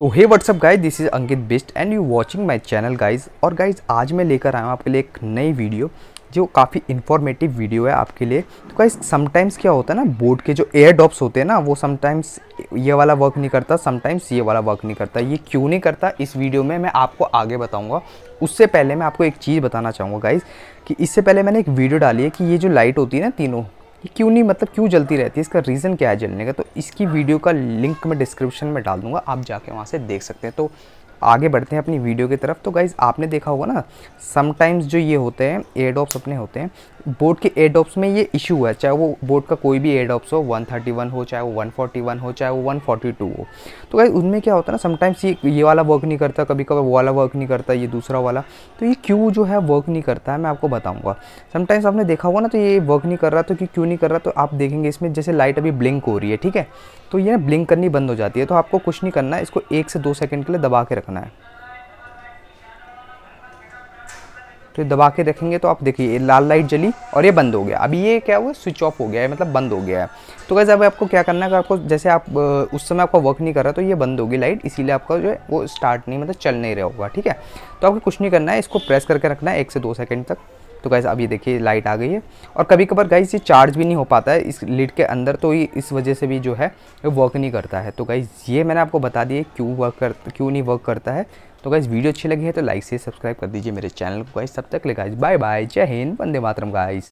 तो hey what's up guys this is Ankit Bisht and you watching my channel guys और guys आज मैं लेकर आया हूँ आपके लिए एक नई वीडियो जो काफ़ी इन्फॉर्मेटिव वीडियो है आपके लिए तो गाइज समटाइम्स क्या होता है ना बोर्ड के जो एयर ड्रॉप्स होते हैं ना वो समटाइम्स ये वाला वर्क नहीं करता समटाइम्स ये वाला वर्क नहीं करता ये क्यों नहीं करता इस वीडियो में मैं आपको आगे बताऊँगा उससे पहले मैं आपको एक चीज़ बताना चाहूँगा गाइज़ कि इससे पहले मैंने एक वीडियो डाली है कि ये जो लाइट होती है ना तीनों ये क्यों नहीं मतलब क्यों जलती रहती है इसका रीज़न क्या है जलने का तो इसकी वीडियो का लिंक मैं डिस्क्रिप्शन में डाल दूंगा आप जाके वहाँ से देख सकते हैं तो आगे बढ़ते हैं अपनी वीडियो की तरफ तो गाइज़ आपने देखा होगा ना समटाइम्स जो ये होते हैं एडोप्स अपने होते हैं बोर्ड के एडोप्स में ये इशू है चाहे वो बोर्ड का कोई भी एडोप्स हो 131 हो चाहे वो 141 हो चाहे वो 142 हो तो गाइज उनमें क्या होता है ना समटाइम्स ये ये वाला वर्क नहीं करता कभी कभी वो वाला वर्क नहीं करता ये दूसरा वाला तो ये क्यों जो है वर्क नहीं करता है मैं आपको बताऊँगा समटाइम्स आपने देखा होगा ना तो ये वर्क नहीं कर रहा तो क्यों नहीं कर रहा तो आप देखेंगे इसमें जैसे लाइट अभी ब्लिंक हो रही है ठीक है तो ये ना ब्लिंक करनी बंद हो जाती है तो आपको कुछ नहीं करना है इसको एक से दो सेकेंड के लिए दबा के रखना है तो दबा के रखेंगे तो आप देखिए लाल लाइट जली और ये बंद हो गया अभी ये क्या हुआ स्विच ऑफ हो गया है मतलब बंद हो गया है तो कैसे अब आपको क्या करना है आपको जैसे आप उस समय आपका वर्क नहीं कर रहा तो ये बंद होगी लाइट इसीलिए आपका जो है वो स्टार्ट नहीं मतलब चल नहीं रहा होगा ठीक है तो आपको कुछ नहीं करना है इसको प्रेस करके रखना है एक से दो सेकेंड तक तो गैस अब ये देखिए लाइट आ गई है और कभी कभार गैस ये चार्ज भी नहीं हो पाता है इस लिड के अंदर तो ये इस वजह से भी जो है वर्क नहीं करता है तो गैस ये मैंने आपको बता दिए क्यों वर्क कर क्यों नहीं वर्क करता है तो गाइज़ वीडियो अच्छी लगी है तो लाइक से सब्सक्राइब कर दीजिए मेरे चैनल को गाइज तब तक ले गाइज बाय बाय जय हिंद वंदे मातरम गाइज